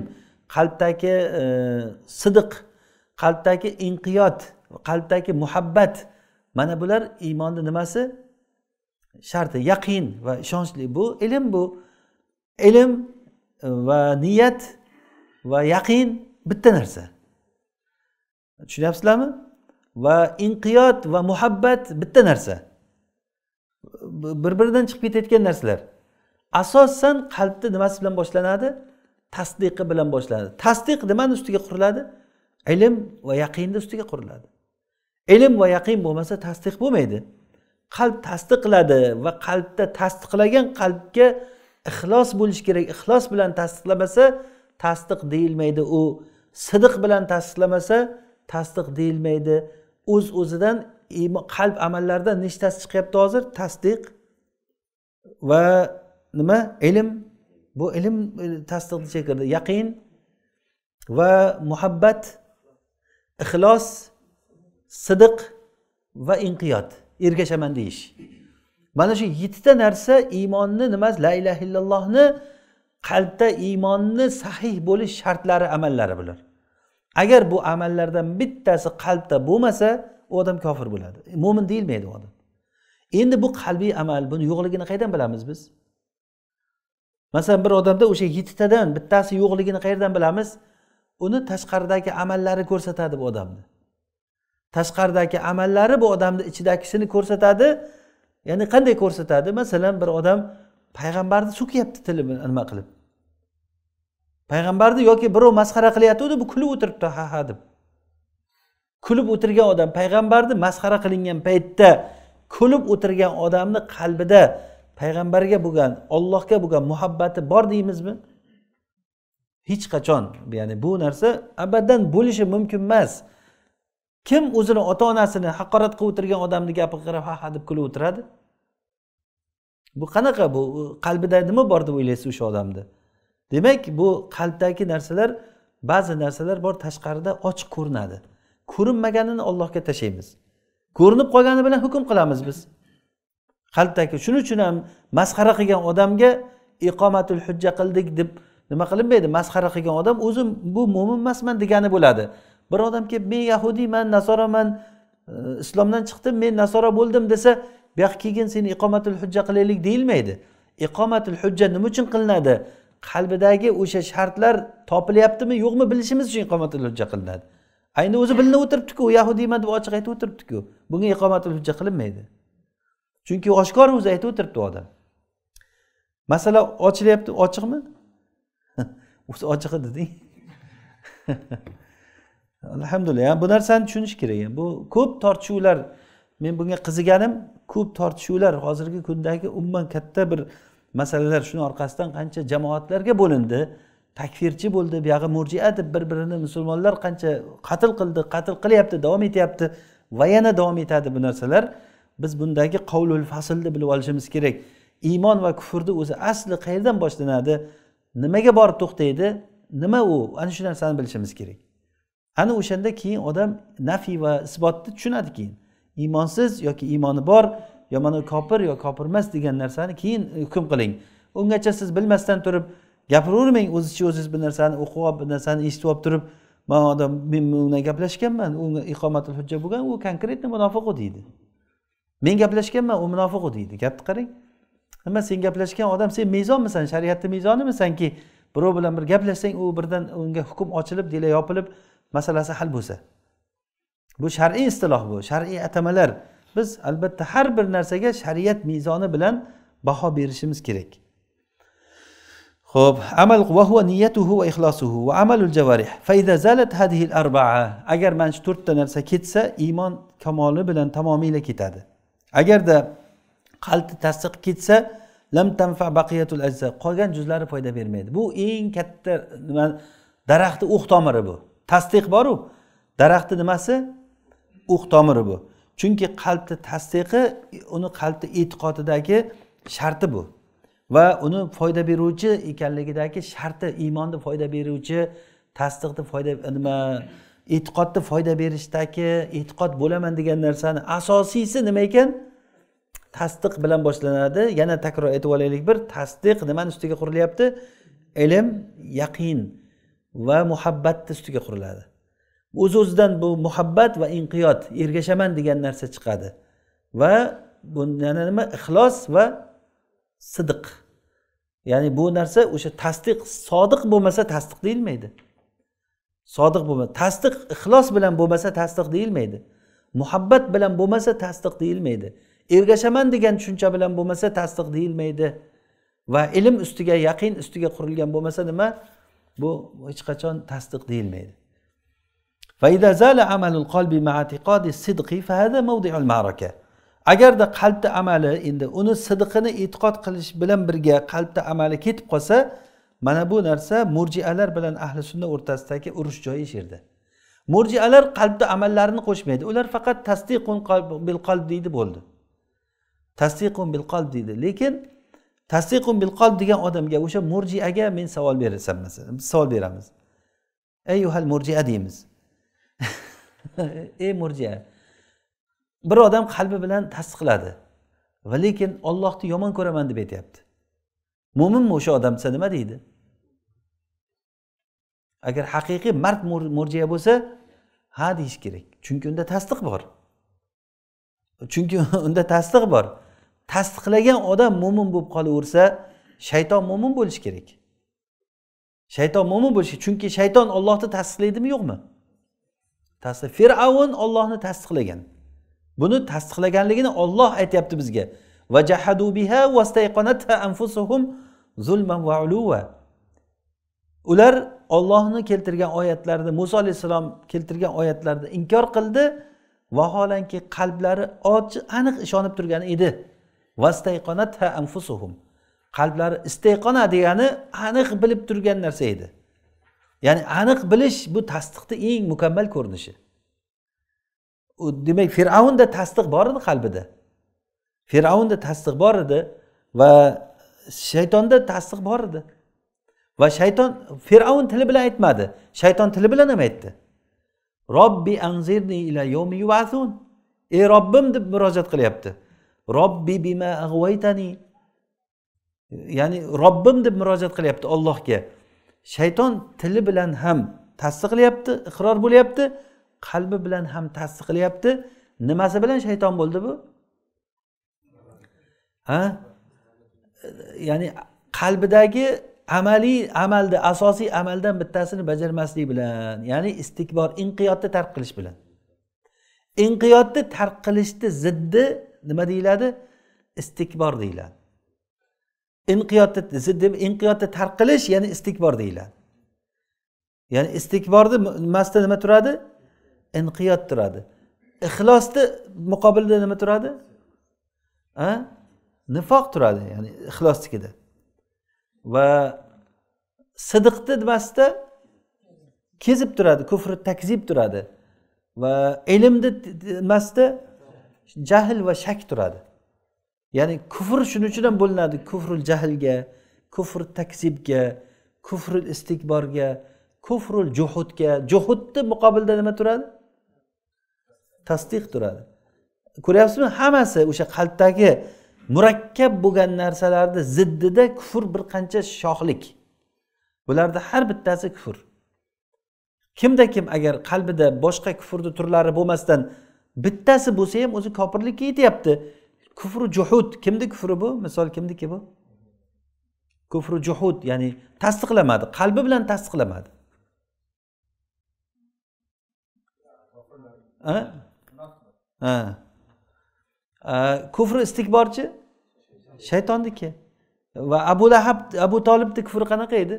qalbdagi e, sidiq qalbdagi inqiyot qalbdagi muhabbat mana bular iymonni nimasi sharti yaqin va ishonchli bu ilm bu ilm e, va niyat va yaqin bitta narsa tushunyapsizlarmi va inqiyot va muhabbat bitta narsa bir biridan chiqib ketayotgan narsalar asosan qalbni nimasi bilan boshlanadi tasdiqi bilan boshlanadi tasdiq nimani ustiga quriladi ilm va yaqinni ustiga quriladi ilm va yaqin bo'lmasa tasdiq bo'lmaydi qalb tasdiq qiladi va qalbda tasdiqlagan qalbga ixlos bo'lishi kerak ixlos bilan tasdiqlamasa tasdiq deyilmaydi u sidiq bilan tasdiqlamasa tasdiq deyilmaydi o'z uz o'zidan qalb amallaridan nechtasi chiqyapti hozir tasdiq va nima ilm bu ilm e, tasdiqni chekirdi yaqin va muhabbat ixlos sidiq va inqiyod ergashaman deyish mana shu yettita narsa iymonni nima la ilaha illallohni qalbda iymonni sahih bo'lish shartlari amallari bular agar bu amallardan bittasi qalbda bo'lmasa u odam kofir bo'ladi mo'min deyilmaydi u odam endi bu qalbiy amal buni yo'qligini qayerdan bilamiz biz masalan bir odamda o'sha yettitadan bittasi yo'qligini qayerdan bilamiz uni tashqaridagi amallari ko'rsatadi bu odamni tashqaridagi amallari bu odamni ichidagisini ko'rsatadi ya'ni qanday ko'rsatadi masalan bir odam payg'ambarni so'kyapti tili bilan nima qilib payg'ambarni yoki birov masxara qilayotgandi bu kulib o'tiribdi ha ha deb kulib o'tirgan odam payg'ambarni masxara qilingan paytda kulib o'tirgan odamni qalbida payg'ambarga bo'lgan ollohga bo'lgan muhabbati bor deymizmi hech qachon ya'ni bu narsa abadan bo'lishi mumkin emas kim o'zini ota onasini haqorat qilib o'tirgan odamni gapiga qarab ha ha deb kulib o'tiradi bu qanaqa bu qalbida nima bor deb o'ylaysiz o'sha odamni demak bu qalbdagi narsalar ba'zi narsalar bor tashqarida ochiq ko'rinadi ko'rinmaganini ollohga tashlaymiz ko'rinib qolgani bilan hukm qilamiz biz qalbdagi shuning uchun ham masxara qilgan odamga iqomatul hujja qildik deb nima qilinmaydi masxara qilgan odam o'zi bu mo'min emasman degani bo'ladi bir odam kelib men yahudiyman nasoraman e, islomdan chiqdim men nasoro bo'ldim desa bu yoqqa keyin seni iqomatul hujja qilaylik deyilmaydi iqomatul hujja nima uchun qilinadi qalbidagi o'sha shartlar topilyaptimi yo'qmi bilishimiz uchun iqomatil hujja qilinadi ayni o'zi bilinib o'tiribdiku yahudiyman deb ochiq aytib o'tiribdiku bunga iqomatil hujja qilinmaydi chunki oshkor o'zi aytib o'tiribdi odam masala ochilyapti ochiqmi [laughs] o'zi ochiq edi deng [laughs] alhamdulillah bu narsani tushunish kerak bu ko'p tortishuvlar men bunga qiziganim ko'p tortishuvlar hozirgi kundagi umuman katta bir masalalar shuni orqasidan qancha jamoatlarga bo'lindi takfirchi bo'ldi buyog'i murjia deb bir birini musulmonlar qancha qatl qildi qatl qilyapti davom etyapti va yana davom etadi bu narsalar biz bundagi qovlul faslni bilib olishimiz kerak iymon va kufrni o'zi asli qayerdan boshlanadi nimaga borib to'xtaydi nima u ana shu narsani bilishimiz kerak ana o'shanda keyin odam nafiy va isbotni tushunadi keyin iymonsiz yoki iymoni bor yo mana kofir yo kofir emas degan narsani keyin hukm qiling ungacha siz bilmasdan turib gapiravermang o'zizcha o'zingiz bir narsani o'qib olib bir narsani eshitib olib turib man odam men bilan gaplashganman u iqomatul hujja bo'lgan u konkretno munofiqu deydi men gaplashganman u munofiqu deydi gapni qarang nima sen gaplashgan odam sen mezonmisan shariatni mezonimisanki birov bilan bir gaplashsang u birdan unga hukm ochilib dela yopilib masalasi hal bo'lsa bu shar'iy istiloh bu shar'iy atamalar biz albatta har bir narsaga shariat mezoni bilan baho berishimiz kerak ho'p amal vahuva niyatuhu va ixlosuhu va amalul javarih zalat hadihil arbaa agar mana shu to'rtta narsa ketsa iymon kamoli bilan tamomiyla ketadi agarda qalbni tasdiq ketsa lam tanfa baqiyatul ajza qolgan juzlari foyda bermaydi bu eng katta nima daraxtni o'q tomiri bu tasdiq boru daraxtni nimasi o'q tomiri bu chunki qalbni tasdiqi uni qalbni e'tiqodidagi sharti bu va uni foyda beruvchi ekanligidagi sharti iymonni foyda beruvchi tasdiqni foyda nima e'tiqodni foyda berishdagi e'tiqod bo'laman degan narsani asosiysi nima ekan tasdiq bilan boshlanadi yana takror aytib olaylik bir tasdiq nimani ustiga qurilyapti ilm yaqin va muhabbatni ustiga quriladi o'z o'zidan bu muhabbat va inqiyot ergashaman degan narsa chiqadi va bu yana nima ixlos va sidiq ya'ni bu narsa o'sha tasdiq sodiq bo'lmasa tasdiq deyilmaydi sodiq bo'lma tasdiq ixlos bilan bo'lmasa tasdiq deyilmaydi muhabbat bilan bo'lmasa tasdiq deyilmaydi ergashaman degan tushuncha bilan bo'lmasa tasdiq deyilmaydi va ilm ustiga yaqin ustiga qurilgan bo'lmasa nima bu hech qachon tasdiq deyilmaydi فإذا زال عمل القلب مع اعتقاد الصدق فهذا موضع المعركة agarda qalbni amali endi uni sidqini e'tiqod qilish bilan birga qalbda amali ketib qolsa mana bu narsa murjialar bilan ahli sunna o'rtasidagi urush joyi shu yerda murjialar qalbni amallarini qo'shmaydi ular faqat tasdiqun bil qalb deydi bo'ldi tasdiqun bil qalb deydi lekin tasdiqun bil qalb degan odamga o'sha murjiaga men savol berasan savol beramiz yuhal murjia deymiz [laughs] ey murjiya bir odam qalbi bilan tasdiqladi va lekin ollohni yomon ko'raman deb aytyapti mo'minmi o'sha odam desa nima deydi agar haqiqiy mard murjiya bo'lsa ha deyish kerak chunki unda tasdiq bor chunki [laughs] unda tasdiq bor tasdiqlagan odam mo'min bo'lib qolaversa shayton mo'min bo'lishi kerak shayton mo'min bo'lishi chunki shayton ollohni tasdiqlaydimi yo'qmi fir'avn ollohni tasdiqlagan buni tasdiqlaganligini olloh aytyapti bizga ular ollohni keltirgan oyatlarni muso alayhissalom keltirgan oyatlarni inkor qildi vaholanki qalblari ochiq aniq ishonib turgan edi qalblari istayqona degani aniq bilib turgan narsa edi ya'ni aniq bilish bu tasdiqni eng mukammal ko'rinishi demak fir'avnda tasdiq bor edi qalbida fir'avnda tasdiq bor edi va shaytonda tasdiq bor edi va shayton fir'avn tili bilan aytmadi shayton tili bilan ham aytdi robbi anzirni ila yomi yuvasun ey robbim deb murojaat qilyapti robbi bima ag'vaytani ya'ni robbim deb murojaat qilyapti ollohga shayton tili bilan ham tasdiqlayapti iqror bo'lyapti qalbi bilan ham tasdiqlayapti nimasi bilan shayton bo'ldi bu ha ya'ni qalbidagi amaliy amalni asosiy amaldan bittasini bajarmaslik bilan ya'ni istikbor inqiyotni tark qilish bilan inqiyotni tark qilishni ziddi nima deyiladi istikbor deyiladi inqiyotni inqiyotni tark qilish ya'ni istikbor deyiladi ya'ni istikborni nimasida nima turadi inqiyot turadi ixlosni muqobilida nima turadi nifoq turadi ya'ni ixlosnikida va sidiqni nimasida kezib turadi kufr takzib turadi va ilmni nimasida jahl va shak turadi ya'ni kufr shuning uchun ham bo'linadi kufrul jahlga kufr takzibga kufrul istikborga kufrul juhudga juhudni muqobilda nima turadi tasdiq turadi ko'ryapsizmi hammasi o'sha qalbdagi murakkab bo'lgan narsalarni ziddida kufr bir qancha shohlik bularni har bittasi kufr kimda kim agar qalbida boshqa kufrni turlari bo'lmasdan bittasi bo'lsa ham o'zi kofirlikka yetyapti kufru juhud kimni kufri bu misol kimniki bu kufru juhud ya'ni tasdiqlamadi qalbi bilan tasdiqlamadi kufri istikborchi shaytonniki va abu lahab abu tolibni kufri qanaqa edi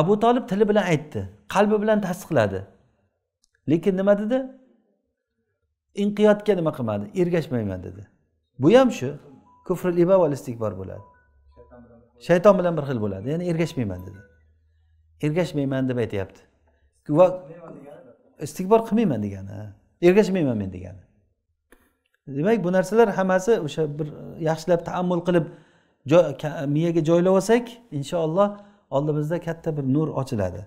abu tolib tili bilan aytdi qalbi bilan tasdiqladi lekin nima dedi inqiyotga nima qilmadi ergashmayman dedi bu ham shu kufril iba va istikbor bo'ladi shayton bilan bir xil bo'ladi ya'ni ergashmayman dedi ergashmayman deb aytyapti va istikbor qilmayman degani ergashmayman men degani demak bu narsalar hammasi o'sha bir e, yaxshilab taammul qilib miyaga joylab olsak inshaalloh oldimizda katta bir nur ochiladi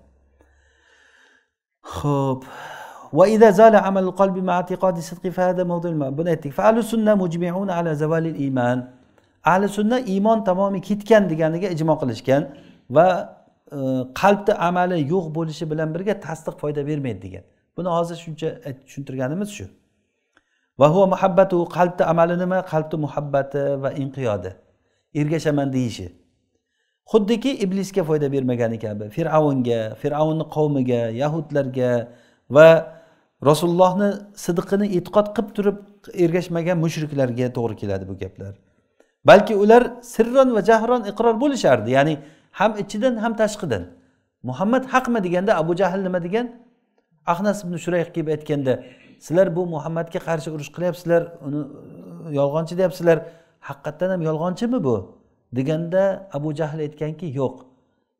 ho'p va amal qalbi ma'tiqodi sidqi buni aytdik ahli sunna mujmiun ala iymon ahli sunna iymon tamomiy ketgan deganiga ijmo qilishgan va e, qalbni amali yo'q bo'lishi bilan birga tasdiq foyda bermaydi degan buni hozir shuncha tushuntirganimiz shu va huva muhabbatu qalbni amali nima qalbni muhabbati va inqiyodi ergashaman deyishi xuddiki iblisga foyda bermagani kabi fir'avnga fir'avnni qavmiga yahudlarga va rasulullohni sidiqini e'tiqod qilib turib ergashmagan mushriklarga to'g'ri keladi bu gaplar balki ular sirron va jahron iqror bo'lishardi ya'ni ham ichidan ham tashqidan muhammad haqmi deganda abu jahl nima degan ahnas ibn shurayh kelib aytganda sizlar bu muhammadga qarshi urush qilyapsizlar uni e, yolg'onchi deyapsizlar haqiqatdan ham yolg'onchimi bu deganda abu jahl aytganki yo'q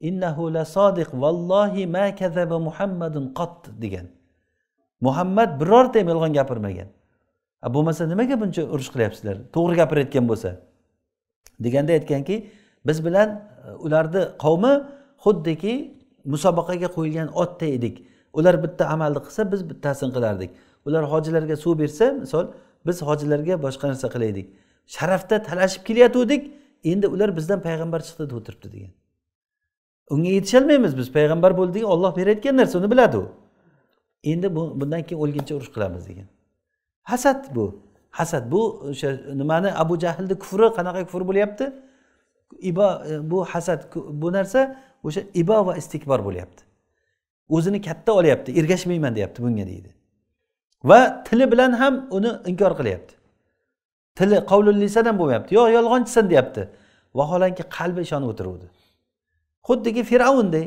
innahu la sodiq vallohi ma kazaba muhammadun qot degan muhammad birorta ham yolg'on gapirmagan bo'lmasa nimaga buncha urush qilyapsizlar to'g'ri gapirayotgan bo'lsa deganda aytganki biz bilan e, ularni qavmi xuddiki musobaqaga qo'yilgan otda edik ular bitta amalni qilsa biz bittasini qilardik ular hojilarga suv bersa misol biz hojilarga boshqa narsa qilaylik sharafda talashib kelayotgandik endi ular bizdan payg'ambar chiqdi deb o'tiribdi degan unga yetisholmaymiz biz payg'ambar bo'ldi degan olloh berayotgan narsa uni biladi u endi bu bundan keyin o'lguncha urush qilamiz degan hasad bu hasad bu o'sha nimani abu jahlni kufri qanaqa kufr bo'lyapti ibo e, bu hasad bu narsa o'sha ibo va istikbor bo'lyapti o'zini katta olyapti ergashmayman deyapti bunga deydi va tili bilan ham uni inkor qilyapti tili qovlul lisan ham bo'lmayapti yo'q yolg'onchisan deyapti vaholanki qalbi ishonib o'tiruvdi xuddiki fir'avnday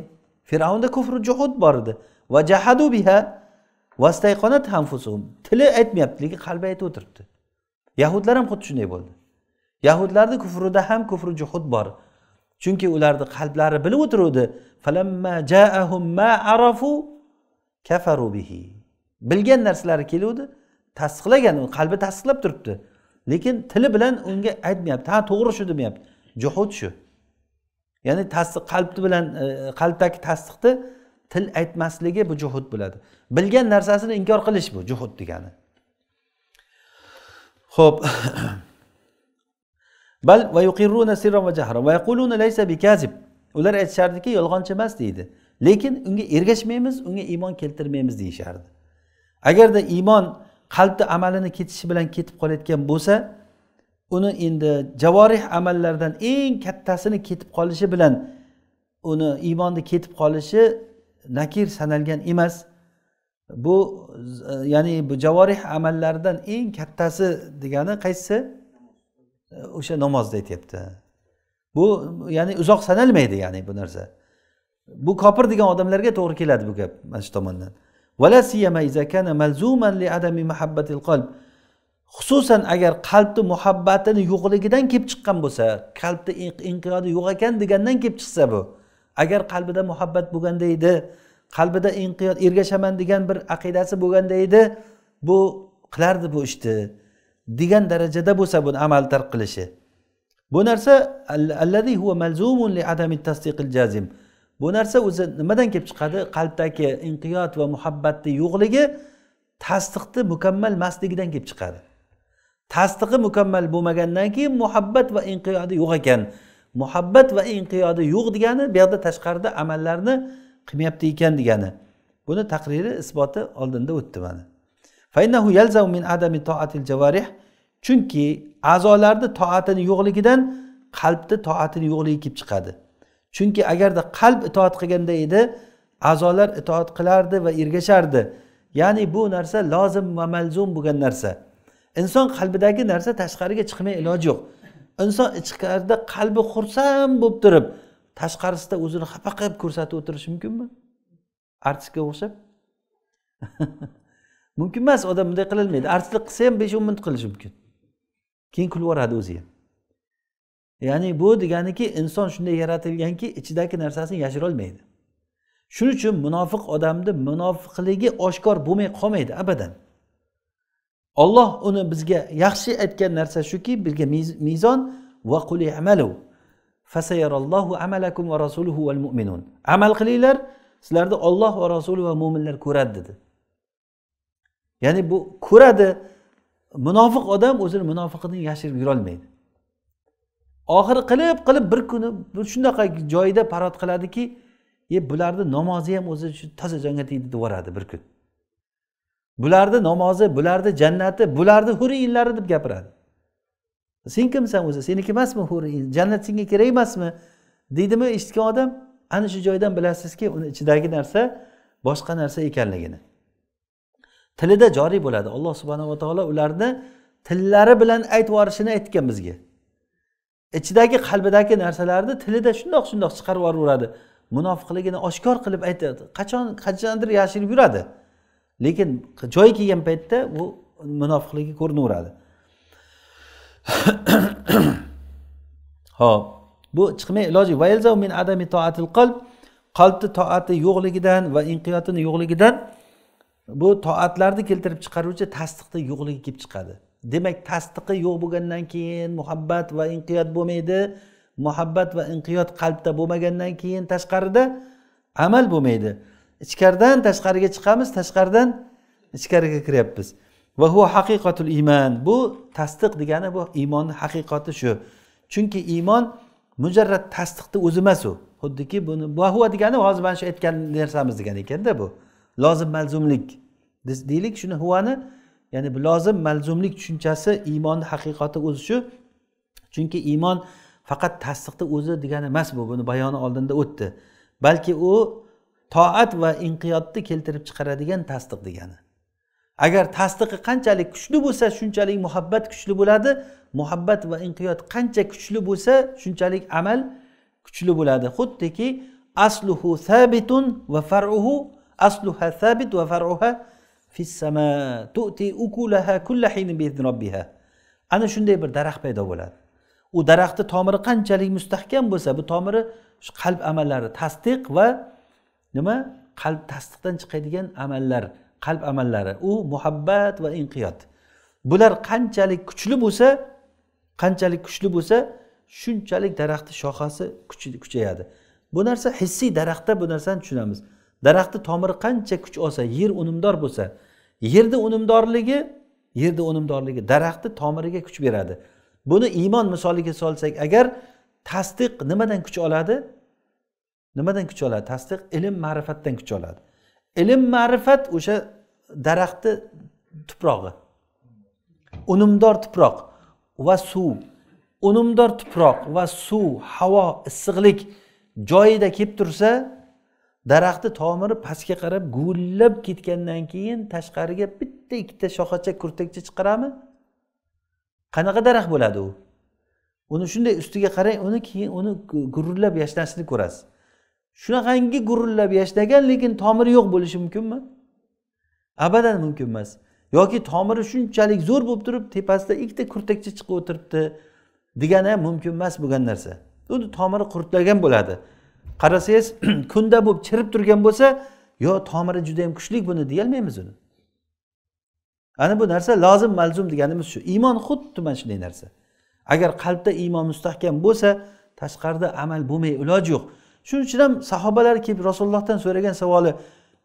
fir'avnda kufru juhud bor edi va jahadu biha tili aytmayapti lekin qalbi aytib o'tiribdi yahudlar ham xuddi shunday bo'ldi yahudlarni kufrida ham kufri juhud bor chunki ularni qalblari bilib o'tiruvdi bilgan narsalari keluvdi tasdiqlagan qalbi tasdiqlab turibdi lekin tili bilan unga aytmayapti ha to'g'ri shu demayapti juhud shu ya'ni tasdiq qalbi bilan e, qalbdagi tasdiqni til aytmasligi bu juhud bo'ladi bilgan narsasini inkor qilish bu juhud degani ho'p [coughs] bal va sirran va va yaquluna bikazib ular aytishardiki yolg'onchi emas deydi lekin unga ergashmaymiz unga iymon keltirmaymiz deyishardi agarda iymon qalbni amalini ketishi bilan ketib qolayotgan bo'lsa uni endi javorih amallardan eng kattasini ketib qolishi bilan uni iymonni ketib qolishi nakir sanalgan emas bu ya'ni bu javorih amallardan eng kattasi degani qaysi o'sha namozni aytyapti bu ya'ni uzoq sanalmaydi ya'ni bu narsa bu kopir degan odamlarga to'g'ri keladi bu gap mana shu tomondan siyama malzuman li adami qalb xususan agar qalbni muhabbatini yo'qligidan kelib chiqqan bo'lsa qalbni inqiyodi yo'q ekan degandan kelib chiqsa bu agar qalbida muhabbat bo'lganda edi qalbida inqiyod ergashaman degan bir aqidasi bo'lganda edi bu qilardi bu ishni degan darajada bo'lsa buni amal tark qilishi bu narsa malzumun tasdiqil jazim bu narsa o'zi nimadan kelib chiqadi qalbdagi inqiyod va muhabbatni yo'qligi tasdiqni mukammal emasligidan kelib chiqadi tasdiqi mukammal bo'lmagandan keyin muhabbat va inqiyodi yo'q ekan muhabbat va inqiyodi yo'q degani bu yoqda tashqarida amallarni qilmayapti ekan degani buni taqriri isboti oldinda o'tdi mana chunki a'zolarni toatini yo'qligidan qalbni toatini yo'qligi kelib chiqadi chunki agarda qalb itoat qilganda edi a'zolar itoat qilardi va ergashardi ya'ni bu narsa lozim va malzum bo'lgan narsa inson qalbidagi narsa tashqariga chiqmay iloji yo'q inson ichkarida qalbi xursand bo'lib turib tashqarisida o'zini xafa qilib ko'rsatib o'tirishi mumkinmi artistga o'xshab [laughs] mumkin emas odam bunday qilolmaydi artistlik qilsa ham besh o'n minut qilishi mumkin keyin kulib yuboradi o'zi ham ya'ni bu deganiki inson shunday yaratilganki ichidagi narsasini yashirolmaydi shuning uchun munofiq odamni munofiqligi oshkor bo'lmay qolmaydi abadan olloh uni bizga yaxshi aytgan narsa shuki bizga mezon va quli amalu fasayarallohu amalakum va rasuluhu val mu'minun amal qilinglar sizlarni olloh va rasuli va mo'minlar ko'radi dedi ya'ni bu ko'radi munofiq odam o'zini munofiqligini yashirib yurolmaydi oxiri qilib qilib bir kuni shunaqa joyda parod qiladiki e bularni namozi ham o'zi shu toza jonga tegdi deb yuboradi bir kun bularni namozi bularni jannati bularni huri yillari deb gapiradi sen kimsan o'zi seniki emasmi huri jannat senga kerak emasmi deydimi eshitgan odam ana shu joydan bilasizki uni ichidagi narsa boshqa narsa ekanligini tilida joriy bo'ladi alloh subhanava taolo ularni tillari bilan aytib yuborishini aytgan bizga ichidagi qalbidagi narsalarni tilida shundoq shundoq chiqarib yuboraveradi munofiqligini oshkor qilib aytadi qachon qachondir yashirib yuradi lekin joyi kelgan paytda u munofiqligi ko'rinaveradi ho'p [coughs] bu chiqmay iloji min adami toatil qalb qalbni toati yo'qligidan va inqiyotini yo'qligidan bu toatlarni keltirib chiqaruvchi tasdiqni yo'qligi kelib chiqadi demak tasdiqi yo'q bo'lgandan keyin muhabbat va inqiyot bo'lmaydi muhabbat va inqiyot qalbda bo'lmagandan keyin tashqarida amal bo'lmaydi ichkaridan tashqariga chiqamiz tashqaridan ichkariga kiryapmiz va hu haqiqatul iymon bu tasdiq degani bu iymonni haqiqati shu chunki iymon mujarrad tasdiqni o'zi emas u xuddiki buni bahua degani hozir mana shu aytgan narsamiz degan ekanda bu lozim malzumlik deylik shuni huvani ya'ni bu lozim malzumlik tushunchasi iymonni haqiqati o'zi shu chunki iymon faqat tasdiqni o'zi degani emas bu buni bayoni oldinda o'tdi balki u toat va inqiyodni keltirib chiqaradigan tasdiq degani agar tasdiqi qanchalik kuchli bo'lsa shunchalik muhabbat kuchli bo'ladi muhabbat va inqiyod qancha kuchli bo'lsa shunchalik amal kuchli bo'ladi xuddiki asluhu sabitun va faruhu asluha sabit va faruha robbiha ana shunday bir daraxt paydo bo'ladi u daraxtni tomiri qanchalik mustahkam bo'lsa bu tomiri shu qalb amallari tasdiq va nima qalb tasdiqdan chiqadigan amallar qalb amallari u muhabbat va inqiyot bular qanchalik kuchli bo'lsa qanchalik kuchli bo'lsa shunchalik daraxtni shoxasi kuchayadi bu narsa hissiy daraxtda bu narsani tushunamiz daraxtni tomiri qancha kuch olsa yer unumdor bo'lsa yerni unumdorligi yerni unumdorligi daraxtni tomiriga kuch beradi buni iymon misoliga solsak agar tasdiq nimadan kuch oladi nimadan kuch oladi tasdiq ilm ma'rifatdan kuch oladi ilm ma'rifat o'sha daraxtni tuprog'i unumdor tuproq va suv unumdor tuproq va suv havo issiqlik joyida kelib tursa daraxtni tomiri pastga qarab guvillab ketgandan keyin tashqariga bitta ikkita shoxacha kurtakcha chiqarami qanaqa daraxt bo'ladi u uni shunday ustiga qarang uni keyin uni gurillab yashnashini ko'rasiz shunaqangi gurillab yashnagan lekin tomiri yo'q bo'lishi mumkinmi abadan mumkin emas yoki tomiri shunchalik zo'r bo'lib turib tepasida ikkita kurtakcha chiqib o'tiribdi degani ham mumkin emas bo'lgan narsa uni tomiri quritlagan bo'ladi qarasangiz [clears throat] kunda bo'lib chirib turgan bo'lsa yo tomiri juda yam kuchli buni deyolmaymiz uni ana bu narsa lozim malzum deganimiz shu iymon xuddi mana shunday narsa agar qalbda iymon mustahkam bo'lsa tashqarida amal bo'lmay iloji yo'q shuning uchun ham sahobalar kelib rasulullohdan so'ragan savoli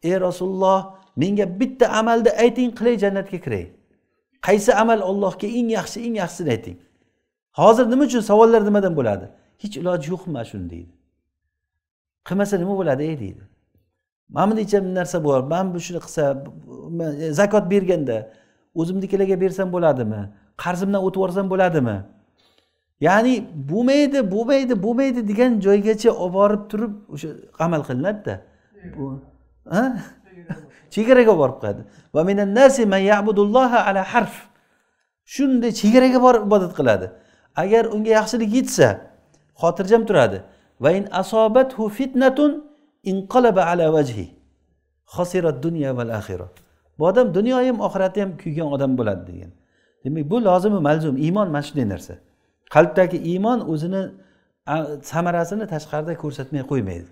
ey rasululloh menga bitta amalni ayting qilay jannatga kiray qaysi amal allohga eng yaxshi eng yaxshisini ayting hozir nima uchun savollar nimadan bo'ladi hech iloji yo'qmi shuni deydi qilmasa nima bo'ladi ey deydi mana bunicha narsa bor man bu shuni qilsa zakot berganda o'zimnikilarga bersam bo'ladimi qarzimdan o'tib yuborsam bo'ladimi ya'ni bo'lmaydi bo'lmaydi bo'lmaydi degan joygacha olib borib turib o'sha amal qilinadida chegaraga borib qoladi va minannasi man yabudulloha ala harf shunday chegaraga borib ibodat qiladi agar unga yaxshilik yetsa xotirjam turadi va in asobathu fitnatun inqalaba ala vajhi xosirat dunyo val axira bu odam dunyo ham oxirati ham kuygan odam bo'ladi degan demak bu lozimi malzum iymon mana shunday narsa qalbdagi iymon o'zini samarasini tashqarida ko'rsatmay qo'ymaydi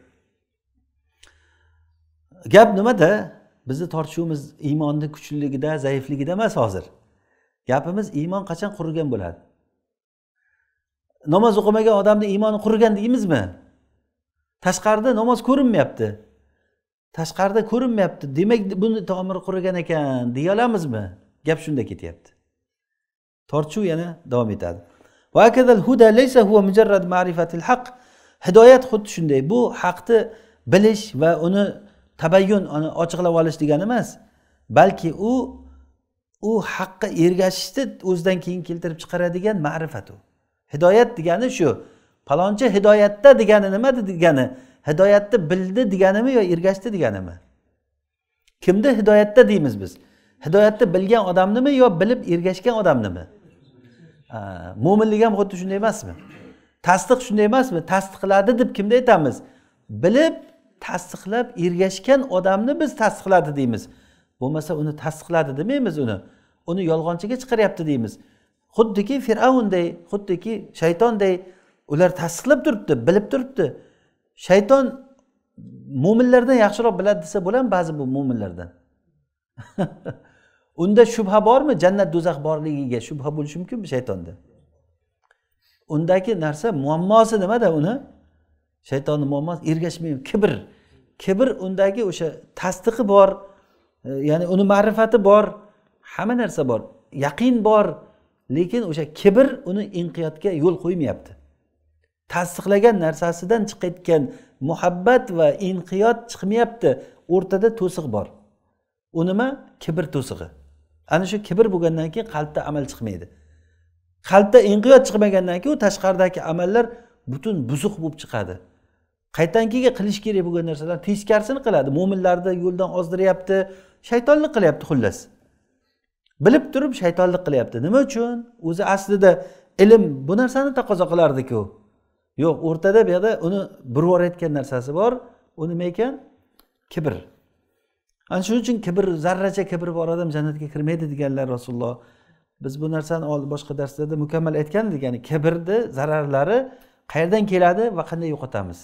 gap nimada bizni tortishuvimiz iymonni kuchliligida zaifligida emas hozir gapimiz iymon qachon qurigan bo'ladi namoz o'qimagan odamni iymoni qurigan deymizmi tashqarida namoz ko'rinmayapti tashqarida ko'rinmayapti demak buni tomiri qurigan ekan deya olamizmi gap shunda ketyapti tortishuv yana davom etadi hidoyat xuddi shunday bu haqni bilish va uni tabayyun ochiqlab olish degani emas balki u u haqqa ergashishni o'zidan keyin keltirib chiqaradigan ma'rifat u hidoyat degani shu palonchi hidoyatda degani nima degani hidoyatni bildi deganimi yo ergashdi deganimi kimni hidoyatda deymiz biz hidoyatni bilgan odamnimi yo bilib ergashgan odamnimi mo'minlik ham xuddi shunday emasmi tasdiq shunday emasmi tasdiqladi deb kimda aytamiz bilib tasdiqlab ergashgan odamni biz tasdiqladi deymiz bo'lmasa uni tasdiqladi demaymiz uni uni yolg'onchiga chiqaryapti deymiz xuddiki fir'avnday xuddiki shaytonday ular tasdiqlab turibdi bilib turibdi shayton mo'minlardan yaxshiroq biladi desa bo'ladimi ba'zi bu mo'minlardan [laughs] unda shubha bormi jannat do'zax borligiga shubha bo'lishi mumkinmi shaytonda undagi narsa muammosi nimada uni shaytonni muammosi ergashmay kibr kibr undagi o'sha tasdiqi bor e, ya'ni uni ma'rifati bor hamma narsa bor yaqin bor lekin o'sha kibr uni inqiyotga yo'l qo'ymayapti tasdiqlagan narsasidan chiqayotgan muhabbat va inqiyot chiqmayapti o'rtada to'siq bor u nima kibr to'sig'i ana shu kibr bo'lgandan keyin qalbda amal chiqmaydi qalbda inqiyot chiqmagandan keyin u tashqaridagi amallar butun buzuq bo'lib chiqadi qaytankiga qilish kerak bo'lgan narsalar teskarisini qiladi mo'minlarni yo'ldan ozdiryapti shaytonlik qilyapti xullas bilib turib shaytonlik qilyapti nima uchun o'zi aslida ilm bu narsani taqozo qilardiku yo'q o'rtada bu yoqda uni burib narsasi bor u nima ekan kibr ana shuning uchun kibr zarracha kibri bor odam jannatga kirmaydi deganlar rasululloh biz bu narsani boshqa darslarda mukammal aytgan edik ya'ni kibrni zararlari qayerdan keladi va qanday yo'qotamiz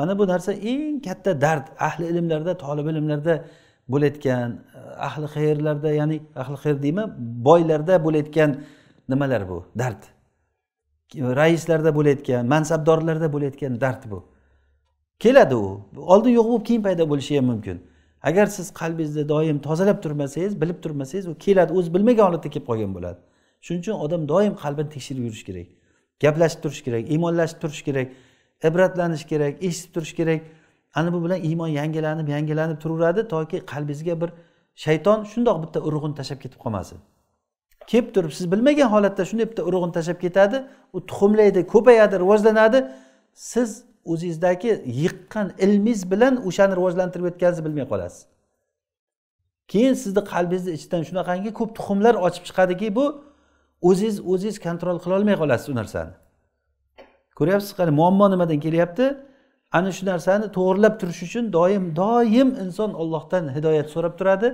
mana bu narsa eng katta dard ahli ilmlarda tolib ilmlarda bo'layotgan ahli xayrlarda ya'ni ahli xayr deyman boylarda bo'layotgan nimalar bu dard raislarda bo'layotgan mansabdorlarda bo'layotgan dard bu keladi u oldin yo'q bo'lib keyin paydo bo'lishi ham mumkin agar siz qalbingizni doim tozalab turmasangiz bilib turmasangiz u keladi o'zi bilmagan holatda kelib qolgan bo'ladi shuning uchun odam doim qalbini tekshirib yurish kerak gaplashib turish kerak iymonlashib turish kerak ibratlanish kerak eshitib turish kerak ana bu bilan iymon yangilanib yangilanib turaveradi toki qalbingizga bir shayton shundoq bitta urug'ini tashlab ketib qolmasin kelib turib siz bilmagan holatda shunday bitta urug'ini tashlab ketadi u tuxumlaydi ko'payadi rivojlanadi siz o'zingizdagi yiqqan ilmingiz bilan o'shani rivojlantirib o'tganingizni bilmay qolasiz keyin sizni qalbingizni ichidan shunaqangi ko'p tuxumlar ochib chiqadiki bu o'zingiz o'zingiz kontrol qilolmay qolasiz u narsani ko'ryapsiz qani muammo nimadan kelyapti ana shu narsani to'g'irlab turish uchun doim doim inson ollohdan hidoyat so'rab turadi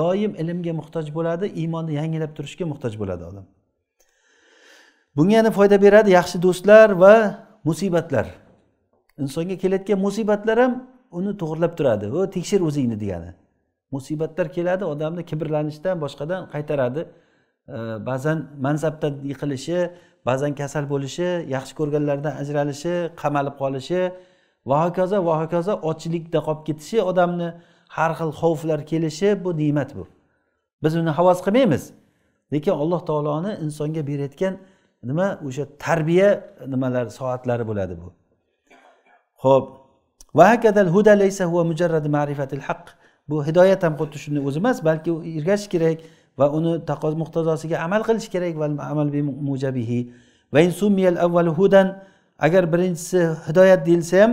doim ilmga muhtoj bo'ladi iymonni yangilab turishga muhtoj bo'ladi odam bunga yana foyda beradi yaxshi do'stlar va musibatlar insonga kelayotgan musibatlar ham uni to'g'irlab turadi vo tekshir o'zingni degani musibatlar keladi odamni kibrlanishdan boshqadan qaytaradi ba'zan mansabdan yiqilishi ba'zan kasal bo'lishi yaxshi ko'rganlaridan ajralishi qamalib qolishi va hokazo va hokazo ochlikda qolib ketishi odamni har xil xavflar kelishi bu ne'mat bu biz uni havas qilmaymiz lekin alloh taoloni insonga berayotgan nima o'sha tarbiya nimalar soatlari bo'ladi bu ho'p va hakadal huda laysa huva mujarrad ma'rifatil haq bu hidoyat ham xuddi shunday o'zi emas balki ergashish kerak va uni taqoz muqtazosiga amal qilish kerak va amal mujabihi va in summiyal avval hudan agar birinchisi hidoyat deyilsa ham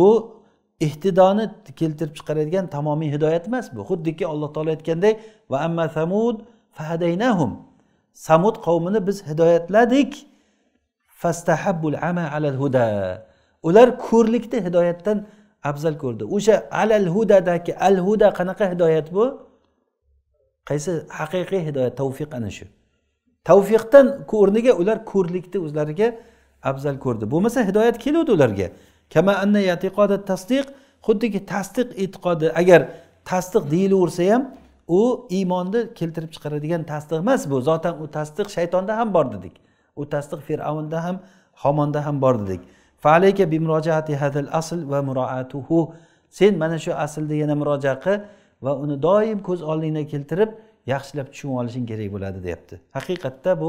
bu ihtidoni keltirib chiqaradigan tamomiy hidoyat emas bu xuddiki alloh taolo aytganday va amma samud fahadaynahum samud qavmini biz hidoyatladik fastahabbul ama alal huda ular ko'rlikni hidoyatdan afzal ko'rdi o'sha alal hudadagi al huda qanaqa hidoyat bu qaysi haqiqiy hidoyat tavfiq ana shu tavfiqdan o'rniga ular ko'rlikni o'zlariga afzal ko'rdi bo'lmasa hidoyat keluvdi ularga kama anna yatiqoda tasdiq xuddiki tasdiq e'tiqodi agar tasdiq deyilaversa ham u iymonni keltirib chiqaradigan tasdiq emas bu zotan u tasdiq shaytonda ham bor dedik u tasdiq fir'avnda ham homonda ham bor dedik hadal asl va sen mana shu aslni yana murojaat qil va uni doim ko'z oldingga keltirib yaxshilab tushunib olishing kerak bo'ladi deyapti haqiqatda bu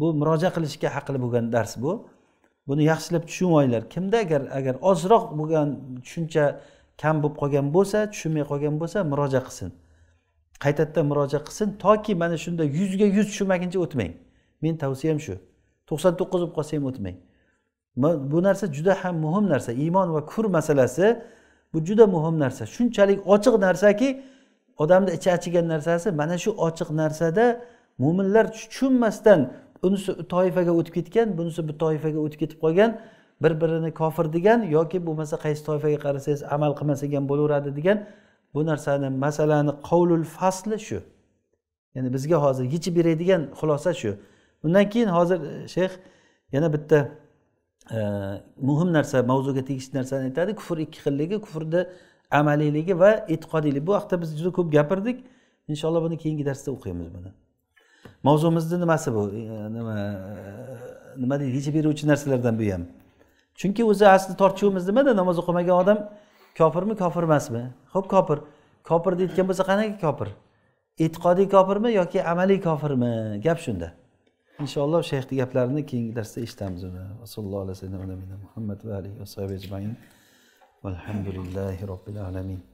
bu muroja qilishga haqli bo'lgan dars bu buni yaxshilab tushunib olinglar kimda agar agar ozroq bo'lgan tushuncha kam bo'lib qolgan bo'lsa tushunmay qolgan bo'lsa murojaat qilsin qaytadan murojaat qilsin toki mana shunda yuzga yuz tushunmaguncha o'tmang meni tavsiyam shu to'qson to'qqiz bo'lib qolsa ham o'tmang bu narsa juda ham muhim narsa iymon va kur masalasi bu juda muhim narsa shunchalik ochiq narsaki odamni ichi achigan narsasi mana shu ochiq narsada mo'minlar tushunmasdan unisi toifaga o'tib ketgan bunisi bu toifaga o'tib ketib qolgan bir birini kofir degan yoki bo'lmasa qaysi toifaga qarasangiz amal qilmasak ham bo'laveradi degan bu narsani masalani qovlul fasli shu ya'ni bizga hozir yechib beradigan xulosa shu undan keyin hozir eh, shayx yana bitta muhim narsa mavzuga tegishli narsani aytadi kufr ikki xilligi kufrni amaliyligi va e'tiqodiyligi bu haqida biz juda ko'p gapirdik inshaalloh buni keyingi darsda o'qiymiz buni mavzumizni nimasi bu nima nima deydi yechib beruvchi narsalardan bu ham chunki o'zi asli tortishuvimiz nimada namoz o'qimagan odam kofirmi kofir emasmi ho'p kofir kofir deyotgan bo'lsa qanaqa kofir e'tiqodiy kofirmi yoki amaliy kofirmi gap shunda inshaalloh shayxni gaplarini keyingi darsda eshitamiz uni rasululloh alayhi vasallam muhammad va alihi va ajmain robbil alamin